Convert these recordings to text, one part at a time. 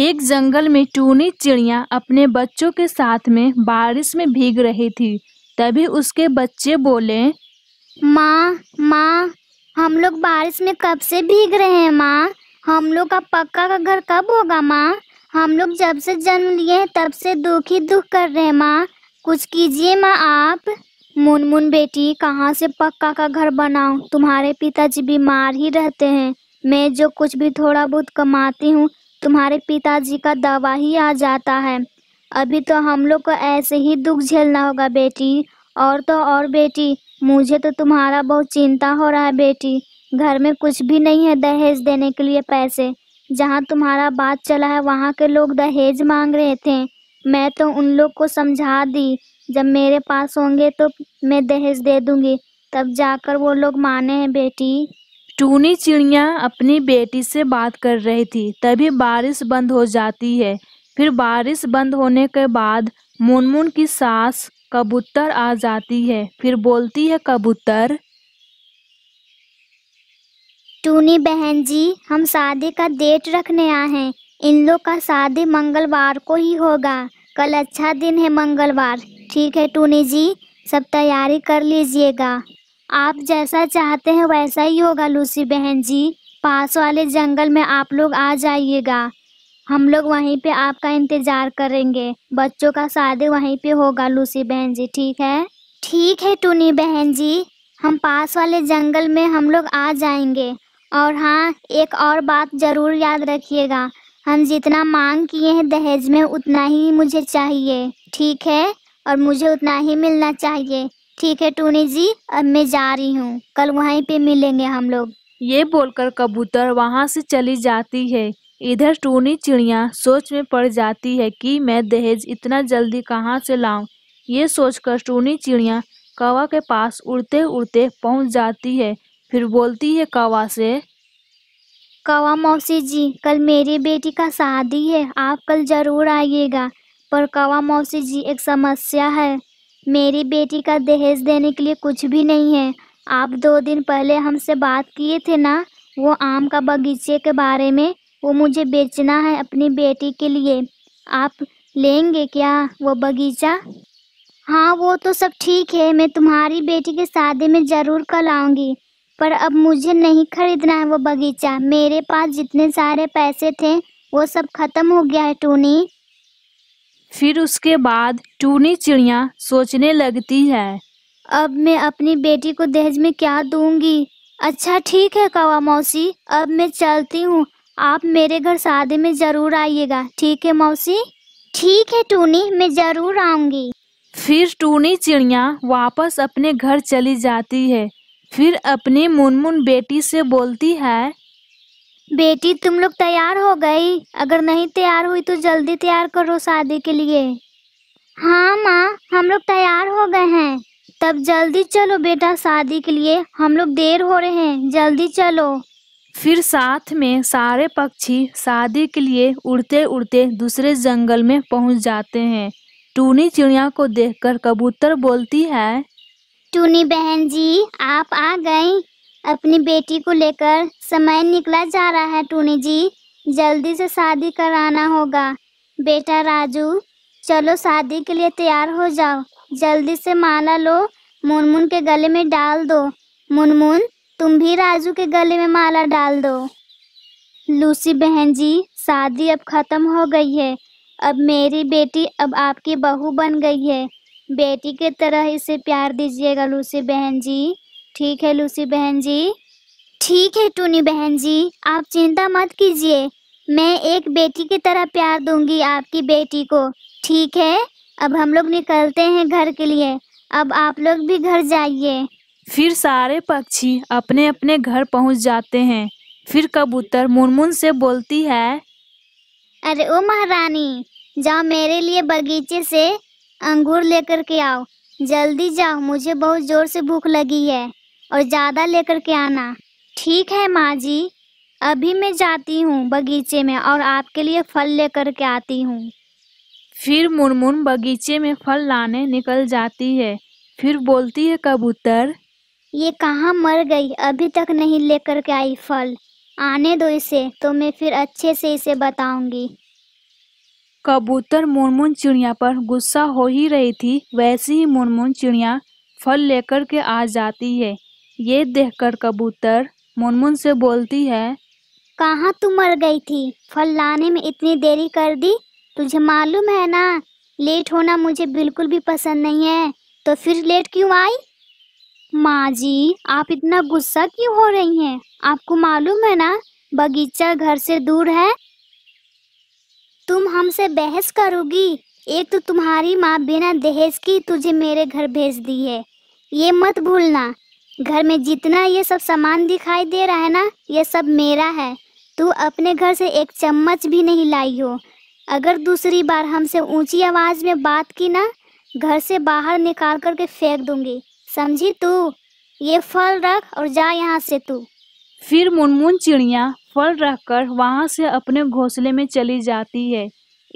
एक जंगल में टूनी चिड़िया अपने बच्चों के साथ में बारिश में भीग रही थी तभी उसके बच्चे बोले माँ माँ हम लोग बारिश में कब से भीग रहे हैं माँ हम लोग का पक्का का घर कब होगा माँ हम लोग जब से जन्म लिए हैं तब से दुख ही दुख कर रहे हैं माँ कुछ कीजिए माँ आप मुनमुन बेटी कहाँ से पक्का का घर बनाऊँ तुम्हारे पिताजी बीमार ही रहते हैं मैं जो कुछ भी थोड़ा बहुत कमाती हूँ तुम्हारे पिताजी का दवा ही आ जाता है अभी तो हम लोग को ऐसे ही दुख झेलना होगा बेटी और तो और बेटी मुझे तो तुम्हारा बहुत चिंता हो रहा है बेटी घर में कुछ भी नहीं है दहेज देने के लिए पैसे जहाँ तुम्हारा बात चला है वहाँ के लोग दहेज मांग रहे थे मैं तो उन लोग को समझा दी जब मेरे पास होंगे तो मैं दहेज दे दूँगी तब जाकर वो लोग माने हैं बेटी टूनी चिड़िया अपनी बेटी से बात कर रही थी तभी बारिश बंद हो जाती है फिर बारिश बंद होने के बाद मुनमुन की सास कबूतर आ जाती है फिर बोलती है कबूतर टूनी बहन जी हम शादी का डेट रखने आए हैं इन लोग का शादी मंगलवार को ही होगा कल अच्छा दिन है मंगलवार ठीक है टूनी जी सब तैयारी कर लीजिएगा आप जैसा चाहते हैं वैसा ही होगा लूसी बहन जी पास वाले जंगल में आप लोग आ जाइएगा हम लोग वहीं पे आपका इंतज़ार करेंगे बच्चों का शादी वहीं पे होगा लूसी बहन जी ठीक है ठीक है टूनी बहन जी हम पास वाले जंगल में हम लोग आ जाएंगे और हाँ एक और बात ज़रूर याद रखिएगा हम जितना मांग किए हैं दहेज में उतना ही मुझे चाहिए ठीक है और मुझे उतना ही मिलना चाहिए ठीक है टूनी जी अब मैं जा रही हूँ कल वहीं पे मिलेंगे हम लोग ये बोलकर कबूतर वहाँ से चली जाती है इधर टूनी चिड़िया सोच में पड़ जाती है कि मैं दहेज इतना जल्दी कहाँ से लाऊं ये सोचकर टूनी चिड़िया कवा के पास उड़ते उड़ते पहुँच जाती है फिर बोलती है कवा से कवा मौसी जी कल मेरी बेटी का शादी है आप कल ज़रूर आइएगा पर कवा मौसी जी एक समस्या है मेरी बेटी का दहेज देने के लिए कुछ भी नहीं है आप दो दिन पहले हमसे बात किए थे ना वो आम का बगीचे के बारे में वो मुझे बेचना है अपनी बेटी के लिए आप लेंगे क्या वो बगीचा हाँ वो तो सब ठीक है मैं तुम्हारी बेटी के शादी में ज़रूर कल आऊँगी पर अब मुझे नहीं खरीदना है वो बगीचा मेरे पास जितने सारे पैसे थे वो सब खत्म हो गया है टूनी फिर उसके बाद टूनी चिड़िया सोचने लगती है अब मैं अपनी बेटी को दहेज में क्या दूंगी अच्छा ठीक है कवा मौसी अब मैं चलती हूँ आप मेरे घर शादी में जरूर आइएगा ठीक है मौसी ठीक है टूनी मैं जरूर आऊंगी फिर टूनी चिड़िया वापस अपने घर चली जाती है फिर अपनी मुनमुन बेटी से बोलती है बेटी तुम लोग तैयार हो गई अगर नहीं तैयार हुई तो जल्दी तैयार करो शादी के लिए हाँ माँ हम लोग तैयार हो गए हैं तब जल्दी चलो बेटा शादी के लिए हम लोग देर हो रहे हैं जल्दी चलो फिर साथ में सारे पक्षी शादी के लिए उड़ते उड़ते दूसरे जंगल में पहुंच जाते हैं टूनी चिड़िया को देखकर कबूतर बोलती है टूनी बहन जी आप आ गई अपनी बेटी को लेकर समय निकला जा रहा है टूनी जी जल्दी से शादी कराना होगा बेटा राजू चलो शादी के लिए तैयार हो जाओ जल्दी से माला लो मुनमुन के गले में डाल दो मुनमुन तुम भी राजू के गले में माला डाल दो लूसी बहन जी शादी अब ख़त्म हो गई है अब मेरी बेटी अब आपकी बहू बन गई है बेटी के तरह इसे प्यार दीजिएगा लूसी बहन जी ठीक है लूसी बहन जी ठीक है टूनी बहन जी आप चिंता मत कीजिए मैं एक बेटी की तरह प्यार दूंगी आपकी बेटी को ठीक है अब हम लोग निकलते हैं घर के लिए अब आप लोग भी घर जाइए फिर सारे पक्षी अपने अपने घर पहुंच जाते हैं फिर कबूतर मुनमुन से बोलती है अरे ओ महारानी जाओ मेरे लिए बगीचे से अंगूर लेकर के आओ जल्दी जाओ मुझे बहुत जोर से भूख लगी है और ज़्यादा लेकर के आना ठीक है माँ जी अभी मैं जाती हूँ बगीचे में और आपके लिए फल लेकर के आती हूँ फिर मुनमुन बगीचे में फल लाने निकल जाती है फिर बोलती है कबूतर ये कहाँ मर गई अभी तक नहीं लेकर के आई फल आने दो इसे तो मैं फिर अच्छे से इसे बताऊंगी कबूतर मुनमुन चिड़िया पर गुस्सा हो ही रही थी वैसे ही मुनमुन चिड़िया फल लेकर के आ जाती है ये देखकर कबूतर मुनमुन से बोलती है कहाँ तू मर गई थी फल लाने में इतनी देरी कर दी तुझे मालूम है ना लेट होना मुझे बिल्कुल भी पसंद नहीं है तो फिर लेट क्यों आई माँ जी आप इतना गुस्सा क्यों हो रही हैं आपको मालूम है ना बगीचा घर से दूर है तुम हमसे बहस करोगी एक तो तुम्हारी माँ बिना दहेज की तुझे मेरे घर भेज दी है ये मत भूलना घर में जितना ये सब सामान दिखाई दे रहा है ना ये सब मेरा है तू अपने घर से एक चम्मच भी नहीं लाई हो अगर दूसरी बार हमसे ऊंची आवाज़ में बात की ना घर से बाहर निकाल करके फेंक दूंगी समझी तू ये फल रख और जा यहाँ से तू फिर मुनमुन चिड़िया फल रखकर वहाँ से अपने घोंसले में चली जाती है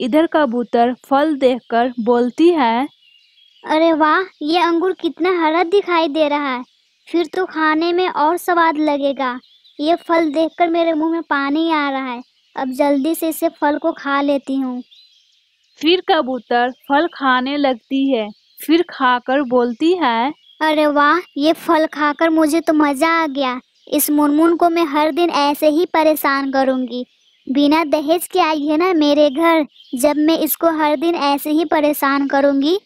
इधर कबूतर फल देखकर बोलती है अरे वाह ये अंगूर कितना हरा दिखाई दे रहा है फिर तो खाने में और स्वाद लगेगा ये फल देखकर मेरे मुंह में पानी आ रहा है अब जल्दी से इसे फल को खा लेती हूँ फिर कबूतर फल खाने लगती है फिर खाकर बोलती है अरे वाह ये फल खाकर मुझे तो मज़ा आ गया इस मुनमुन को मैं हर दिन ऐसे ही परेशान करूँगी बिना दहेज के आई है ना मेरे घर जब मैं इसको हर दिन ऐसे ही परेशान करूँगी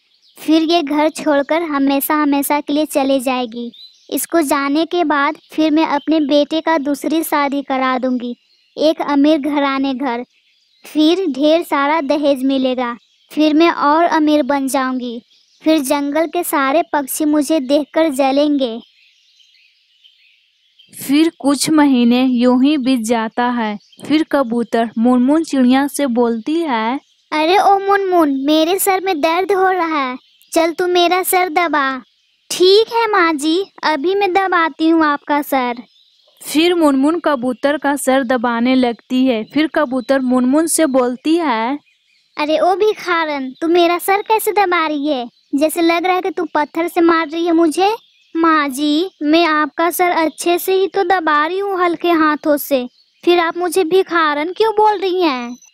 फिर ये घर छोड़कर हमेशा हमेशा के लिए चले जाएगी इसको जाने के बाद फिर मैं अपने बेटे का दूसरी शादी करा दूंगी एक अमीर घराने घर फिर ढेर सारा दहेज मिलेगा फिर मैं और अमीर बन जाऊंगी फिर जंगल के सारे पक्षी मुझे देखकर जलेंगे फिर कुछ महीने यूं ही बीत जाता है फिर कबूतर मुनमुन चिड़िया से बोलती है अरे ओ मुनमुन मेरे सर में दर्द हो रहा है चल तू मेरा सर दबा ठीक है माँ जी अभी मैं दबाती हूँ आपका सर फिर मुनमुन कबूतर का सर दबाने लगती है फिर कबूतर मुनमुन से बोलती है अरे ओ भी खारन तू मेरा सर कैसे दबा रही है जैसे लग रहा है कि तू पत्थर से मार रही है मुझे माँ जी मैं आपका सर अच्छे से ही तो दबा रही हूँ हल्के हाथों से फिर आप मुझे भिखारन क्यों बोल रही हैं